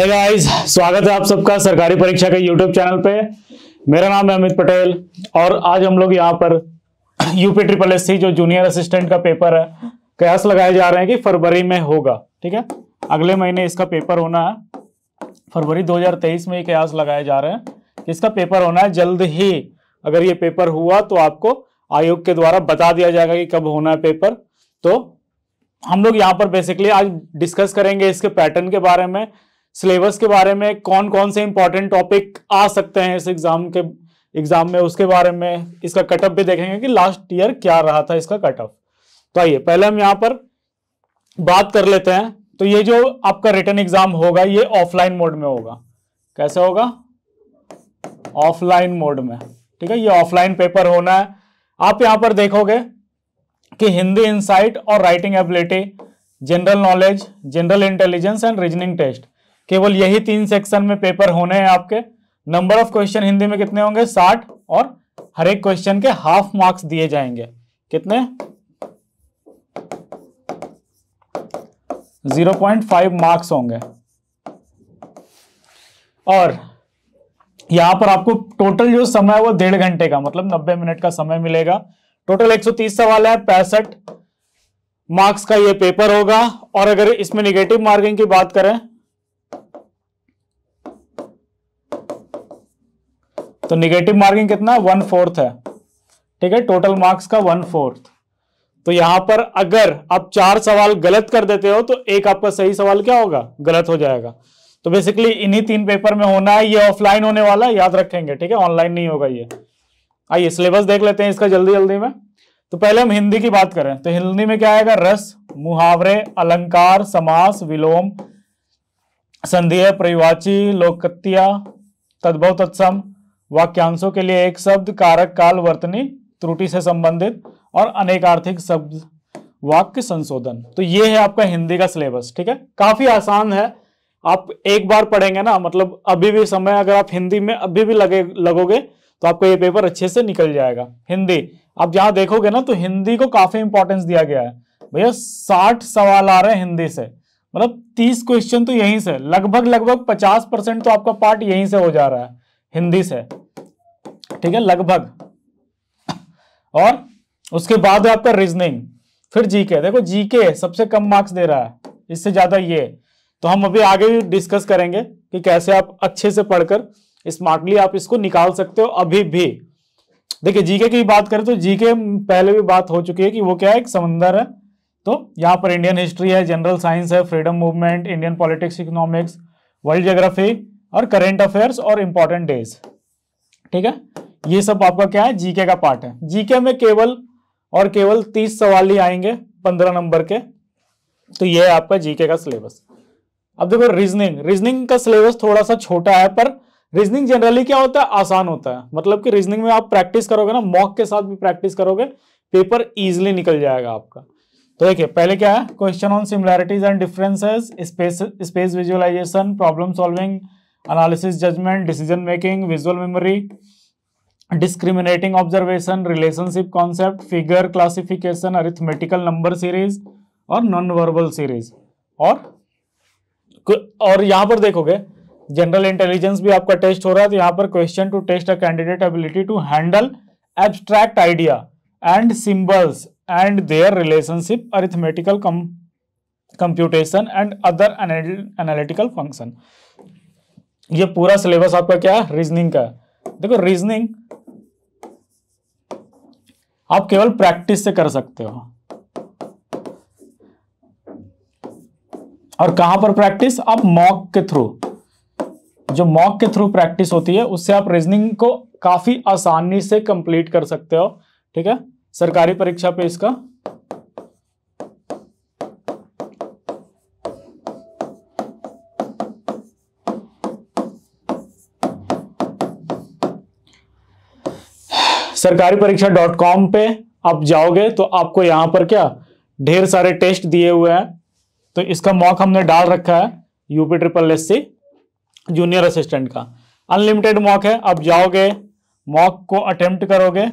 है गाइस स्वागत है आप सबका सरकारी परीक्षा के यूट्यूब चैनल पे मेरा नाम है अमित पटेल और आज हम लोग यहाँ पर यूपी ट्रिपल एस जो जूनियर असिस्टेंट का पेपर है कयास लगाए जा रहे हैं कि फरवरी में होगा ठीक है अगले महीने इसका पेपर होना है फरवरी 2023 में ये कयास लगाए जा रहे हैं इसका पेपर होना है जल्द ही अगर ये पेपर हुआ तो आपको आयोग के द्वारा बता दिया जाएगा कि कब होना है पेपर तो हम लोग यहाँ पर बेसिकली आज डिस्कस करेंगे इसके पैटर्न के बारे में सिलेबस के बारे में कौन कौन से इंपॉर्टेंट टॉपिक आ सकते हैं इस एग्जाम के एग्जाम में उसके बारे में इसका कटअप भी देखेंगे कि लास्ट ईयर क्या रहा था इसका कटअप तो आइए पहले हम यहाँ पर बात कर लेते हैं तो ये जो आपका रिटर्न एग्जाम होगा ये ऑफलाइन मोड में होगा कैसे होगा ऑफलाइन मोड में ठीक है ये ऑफलाइन पेपर होना है आप यहां पर देखोगे कि हिंदी इंसाइट और writing ability general knowledge general intelligence and reasoning test केवल यही तीन सेक्शन में पेपर होने हैं आपके नंबर ऑफ क्वेश्चन हिंदी में कितने होंगे साठ और हर एक क्वेश्चन के हाफ मार्क्स दिए जाएंगे कितने जीरो पॉइंट फाइव मार्क्स होंगे और यहां पर आपको टोटल जो समय है वो डेढ़ घंटे का मतलब नब्बे मिनट का समय मिलेगा टोटल 130 सवाल है पैंसठ मार्क्स का ये पेपर होगा और अगर इसमें निगेटिव मार्किंग की बात करें तो निगेटिव मार्किंग कितना वन फोर्थ है ठीक है टोटल मार्क्स का वन फोर्थ तो यहां पर अगर आप चार सवाल गलत कर देते हो तो एक आपका सही सवाल क्या होगा गलत हो जाएगा तो बेसिकली इन्हीं तीन पेपर में होना है ये ऑफलाइन होने वाला है याद रखेंगे ठीक है ऑनलाइन नहीं होगा ये आइए सिलेबस देख लेते हैं इसका जल्दी जल्दी में तो पहले हम हिंदी की बात करें तो हिंदी में क्या आएगा रस मुहावरे अलंकार समास विलोम संधि परिवाची लोकत्या तद्भव तत्सम वाक्यांशों के लिए एक शब्द कारक काल वर्तनी त्रुटि से संबंधित और अनेकार्थिक शब्द वाक्य संशोधन तो ये है आपका हिंदी का सिलेबस ठीक है काफी आसान है आप एक बार पढ़ेंगे ना मतलब अभी भी समय अगर आप हिंदी में अभी भी लगे लगोगे तो आपको ये पेपर अच्छे से निकल जाएगा हिंदी आप जहां देखोगे ना तो हिंदी को काफी इंपॉर्टेंस दिया गया है भैया साठ सवाल आ रहे हैं हिंदी से मतलब तीस क्वेश्चन तो यहीं से लगभग लगभग पचास परसेंट तो आपका पार्ट यहीं से हो जा रहा है हिंदी से ठीक है लगभग और उसके बाद आपका रीजनिंग फिर जीके देखो जीके सबसे कम मार्क्स दे रहा है इससे ज्यादा ये तो हम अभी आगे भी डिस्कस करेंगे कि कैसे आप अच्छे से पढ़कर स्मार्टली आप इसको निकाल सकते हो अभी भी देखिए जीके की बात करें तो जीके पहले भी बात हो चुकी है कि वो क्या है एक समंदर है तो यहाँ पर इंडियन हिस्ट्री है जनरल साइंस है freedom movement Indian politics economics world geography और करेंट अफेयर्स और इंपॉर्टेंट डेज ठीक है ये सब आपका क्या है जीके का पार्ट है जीके में केवल और केवल तीस सवाल ही आएंगे पंद्रह नंबर के तो ये है आपका जीके का सिलेबस अब देखो रीजनिंग रीजनिंग का सिलेबस थोड़ा सा छोटा है पर रीजनिंग जनरली क्या होता है आसान होता है मतलब कि रीजनिंग में आप प्रैक्टिस करोगे ना मॉक के साथ भी प्रैक्टिस करोगे पेपर इजिली निकल जाएगा आपका तो देखिए पहले क्या है question on similarities and differences space space visualisation problem solving analysis judgement decision making visual memory discriminating observation relationship concept figure classification arithmetical number series और नॉन वर्बल सीरीज और और यहाँ पर देखोगे जनरल इंटेलिजेंस भी आपका टेस्ट हो रहा है तो यहाँ पर question to test a candidate ability to handle abstract idea and symbols and their relationship arithmetical computation and other analytical function ये पूरा सिलेबस आपका क्या है रीजनिंग का देखो रीजनिंग आप केवल प्रैक्टिस से कर सकते हो और कहां पर प्रैक्टिस आप मॉक के थ्रू जो मॉक के थ्रू प्रैक्टिस होती है उससे आप रीजनिंग को काफी आसानी से कंप्लीट कर सकते हो ठीक है सरकारी परीक्षा पे इसका सरकारी परीक्षा डॉट कॉम पे आप जाओगे तो आपको यहाँ पर क्या ढेर सारे टेस्ट दिए हुए हैं तो इसका मॉक हमने डाल रखा है UP triple S C junior assistant का अनलिमिटेड मॉक है आप जाओगे मॉक को अटेम्प्ट करोगे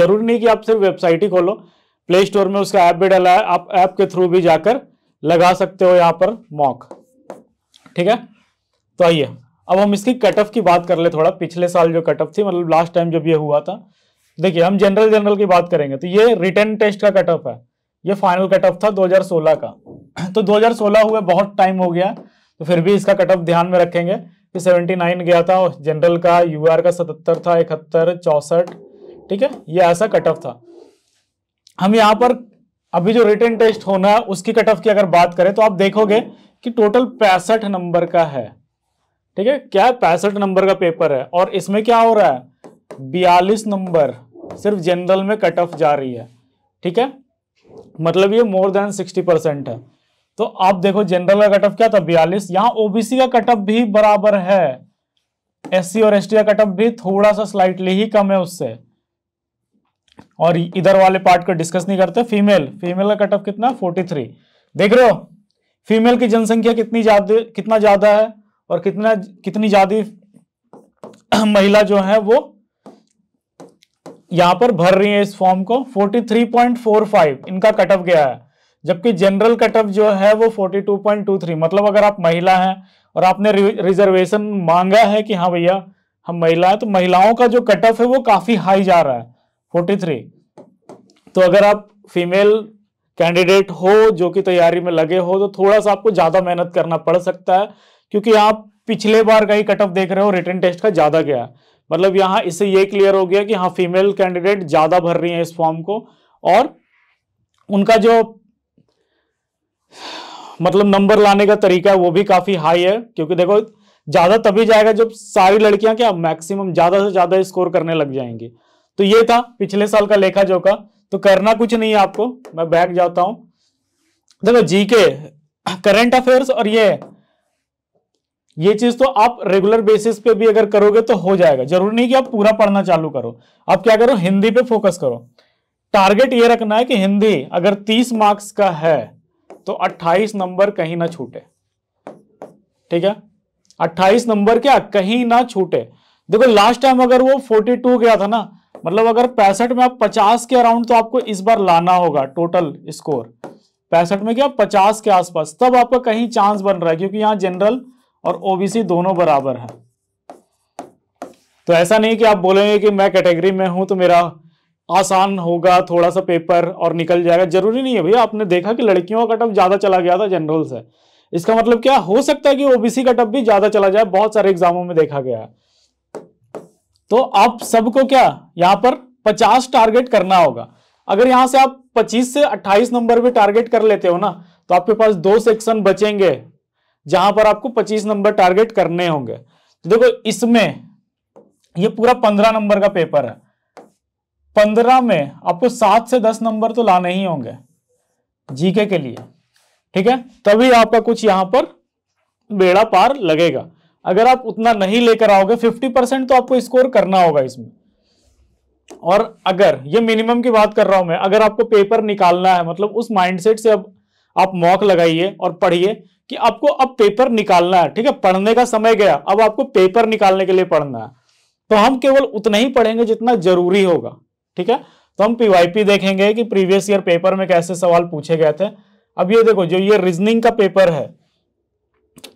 जरूरी नहीं कि आप सिर्फ वेबसाइट ही खोलो प्ले स्टोर में उसका ऐप भी डाला है आप ऐप के थ्रू भी जाकर लगा सकते हो यहाँ पर मॉक ठीक है तो आइए अब हम इसकी कट ऑफ की बात कर ले थोड़ा पिछले साल जो कट ऑफ थी मतलब लास्ट टाइम जब ये हुआ था देखिए हम जनरल जनरल की बात करेंगे तो ये रिटर्न टेस्ट का कट ऑफ है ये फाइनल कट ऑफ था 2016 का तो 2016 हुए बहुत टाइम हो गया तो फिर भी इसका कट ऑफ ध्यान में रखेंगे कि 79 गया था जनरल का यूआर का 77 था इकहत्तर चौसठ ठीक है ये ऐसा कट ऑफ था हम यहाँ पर अभी जो रिटर्न टेस्ट होना है उसकी कट ऑफ की अगर बात करें तो आप देखोगे कि टोटल पैंसठ नंबर का है ठीक है क्या है पैंसठ नंबर का पेपर है और इसमें क्या हो रहा है बयालीस नंबर सिर्फ जनरल में कट ऑफ जा रही है ठीक है मतलब ये मोर देन सिक्सटी परसेंट है तो आप देखो जनरल का कट ऑफ क्या था बयालीस यहाँ ओबीसी का कट ऑफ भी बराबर है एससी और एसटी का कट ऑफ भी थोड़ा सा स्लाइटली ही कम है उससे और इधर वाले पार्ट को डिस्कस नहीं करते फीमेल फीमेल का कट ऑफ कितना फोर्टी थ्री देख रहे हो फीमेल की जनसंख्या कितनी ज्यादा कितना ज्यादा है और कितना कितनी ज़्यादा महिला जो है वो यहां पर भर रही है इस फॉर्म को 43.45 इनका कट ऑफ गया है जबकि जनरल कट ऑफ जो है वो 42.23 मतलब अगर आप महिला हैं और आपने रिजर्वेशन मांगा है कि हाँ भैया हम महिला हैं तो महिलाओं का जो कट ऑफ है वो काफी हाई जा रहा है 43 तो अगर आप फीमेल कैंडिडेट हो जो कि तैयारी में लगे हो तो थोड़ा सा आपको ज्यादा मेहनत करना पड़ सकता है क्योंकि आप पिछले बार का ही कट ऑफ देख रहे हो रिटर्न टेस्ट का ज़्यादा गया मतलब यहां इससे ये क्लियर हो गया कि हाँ फीमेल कैंडिडेट ज़्यादा भर रही है इस फॉर्म को और उनका जो मतलब नंबर लाने का तरीका है वो भी काफ़ी हाई है क्योंकि देखो ज़्यादा तभी जाएगा जब सारी लड़कियां क्या मैक्सिमम ज़्यादा से ज़्यादा स्कोर करने लग जाएंगी तो ये था पिछले साल का लेखा जोखा तो करना कुछ नहीं है आपको मैं बैग जाता हूं देखो जीके करंट अफेयर्स और ये ये चीज तो आप रेगुलर बेसिस पे भी अगर करोगे तो हो जाएगा जरूरी नहीं कि आप पूरा पढ़ना चालू करो आप क्या करो हिंदी पे फोकस करो टारगेट ये रखना है कि हिंदी अगर 30 मार्क्स का है तो 28 नंबर कहीं ना छूटे ठीक है 28 नंबर क्या कहीं ना छूटे देखो लास्ट टाइम अगर वो 42 गया था ना मतलब अगर पैंसठ में आप पचास के अराउंड तो आपको इस बार लाना होगा टोटल स्कोर पैंसठ में क्या पचास के आसपास तब आपका कहीं चांस बन रहा है क्योंकि यहाँ जनरल और ओबीसी दोनों बराबर है तो ऐसा नहीं कि आप बोलेंगे कि मैं कैटेगरी में हूं तो मेरा आसान होगा थोड़ा सा पेपर और निकल जाएगा जरूरी नहीं है भैया आपने देखा कि लड़कियों का कटअप ज्यादा चला गया था जनरल से इसका मतलब क्या हो सकता है कि ओबीसी कटअप भी ज्यादा चला जाए बहुत सारे एग्जामों में देखा गया तो आप सबको क्या यहां पर 50 टारगेट करना होगा अगर यहां से आप 25 से 28 नंबर भी टारगेट कर लेते हो ना तो आपके पास दो सेक्शन बचेंगे जहां पर आपको 25 नंबर टारगेट करने होंगे तो देखो इसमें ये पूरा 15 नंबर का पेपर है 15 में आपको 7 से 10 नंबर तो लाने ही होंगे जीके के लिए ठीक है तभी आपका कुछ यहां पर बेड़ा पार लगेगा अगर आप उतना नहीं लेकर आओगे 50 परसेंट तो आपको स्कोर करना होगा इसमें और अगर ये मिनिमम की बात कर रहा हूं मैं अगर आपको पेपर निकालना है मतलब उस माइंडसेट से अब आप मॉक लगाइए और पढ़िए कि आपको अब पेपर निकालना है ठीक है पढ़ने का समय गया अब आपको पेपर निकालने के लिए पढ़ना है तो हम केवल उतना ही पढ़ेंगे जितना जरूरी होगा ठीक है तो हम पीवाईपी देखेंगे कि प्रीवियस ईयर पेपर में कैसे सवाल पूछे गए थे अब ये देखो जो ये रीजनिंग का पेपर है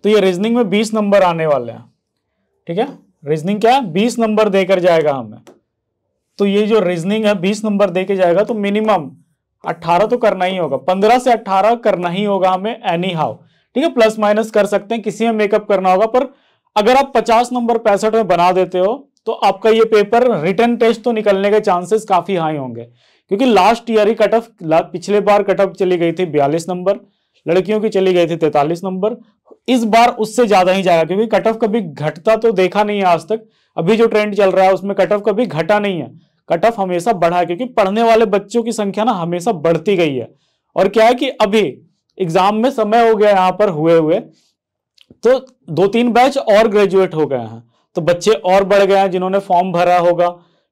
तो ये रीजनिंग में बीस नंबर आने वाले हैं ठीक है रीजनिंग क्या है बीस नंबर देकर जाएगा हमें तो ये जो रीजनिंग है बीस नंबर दे जाएगा तो मिनिमम अट्ठारह तो करना ही होगा पंद्रह से अट्ठारह करना ही होगा हमें एनी हाउ ठीक है प्लस माइनस कर सकते हैं किसी में मेकअप करना होगा पर अगर आप पचास नंबर पैंसठ में बना देते हो तो आपका ये पेपर रिटर्न टेस्ट तो निकलने के चांसेस काफी हाई होंगे क्योंकि लास्ट ईयर ही कट ऑफ पिछले बार कट ऑफ चली गई थी बयालीस नंबर लड़कियों की चली गई थी तैतालीस नंबर इस बार उससे ज्यादा ही जाएगा क्योंकि कट ऑफ कभी घटता तो देखा नहीं है आज तक अभी जो ट्रेंड चल रहा है उसमें कट ऑफ कभी घटा नहीं है कट ऑफ हमेशा बढ़ा है क्योंकि पढ़ने वाले बच्चों की संख्या ना हमेशा बढ़ती गई है और क्या है कि अभी एग्जाम में समय हो गया यहाँ पर हुए हुए तो दो तीन बैच और ग्रेजुएट हो गए हैं तो बच्चे और बढ़ गए हैं जिन्होंने फॉर्म भरा होगा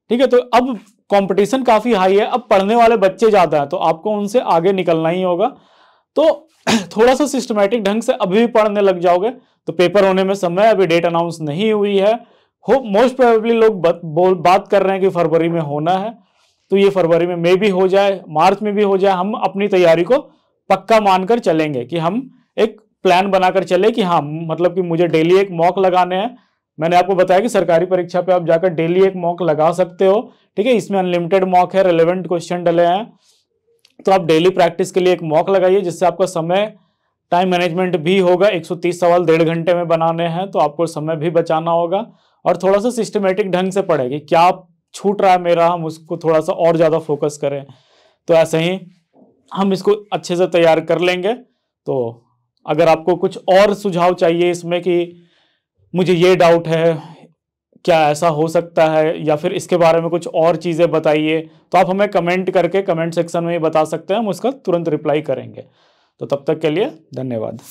ठीक है तो अब कंपटीशन काफ़ी हाई है अब पढ़ने वाले बच्चे ज़्यादा हैं तो आपको उनसे आगे निकलना ही होगा तो थोड़ा सा सिस्टमेटिक ढंग से अभी भी पढ़ने लग जाओगे तो पेपर होने में समय अभी डेट अनाउंस नहीं हुई है हो मोस्ट प्रोबेबली लोग बत, बोल बात कर रहे हैं कि फरवरी में होना है तो ये फरवरी में मे भी हो जाए मार्च में भी हो जाए हम अपनी तैयारी को पक्का मानकर चलेंगे कि हम एक प्लान बनाकर चले कि हाँ मतलब कि मुझे डेली एक मॉक लगाने हैं मैंने आपको बताया कि सरकारी परीक्षा पे आप जाकर डेली एक मॉक लगा सकते हो ठीक है इसमें अनलिमिटेड मॉक है रेलिवेंट क्वेश्चन डले हैं तो आप डेली प्रैक्टिस के लिए एक मॉक लगाइए जिससे आपका समय टाइम मैनेजमेंट भी होगा 130 सवाल डेढ़ घंटे में बनाने हैं तो आपको समय भी बचाना होगा और थोड़ा सा सिस्टमेटिक ढंग से पढ़े कि क्या छूट रहा है मेरा हम उसको थोड़ा सा और ज़्यादा फोकस करें तो ऐसे ही हम इसको अच्छे से तैयार कर लेंगे तो अगर आपको कुछ और सुझाव चाहिए इसमें कि मुझे ये डाउट है क्या ऐसा हो सकता है या फिर इसके बारे में कुछ और चीज़ें बताइए तो आप हमें कमेंट करके कमेंट सेक्शन में ही बता सकते हैं हम उसका तुरंत रिप्लाई करेंगे तो तब तक के लिए धन्यवाद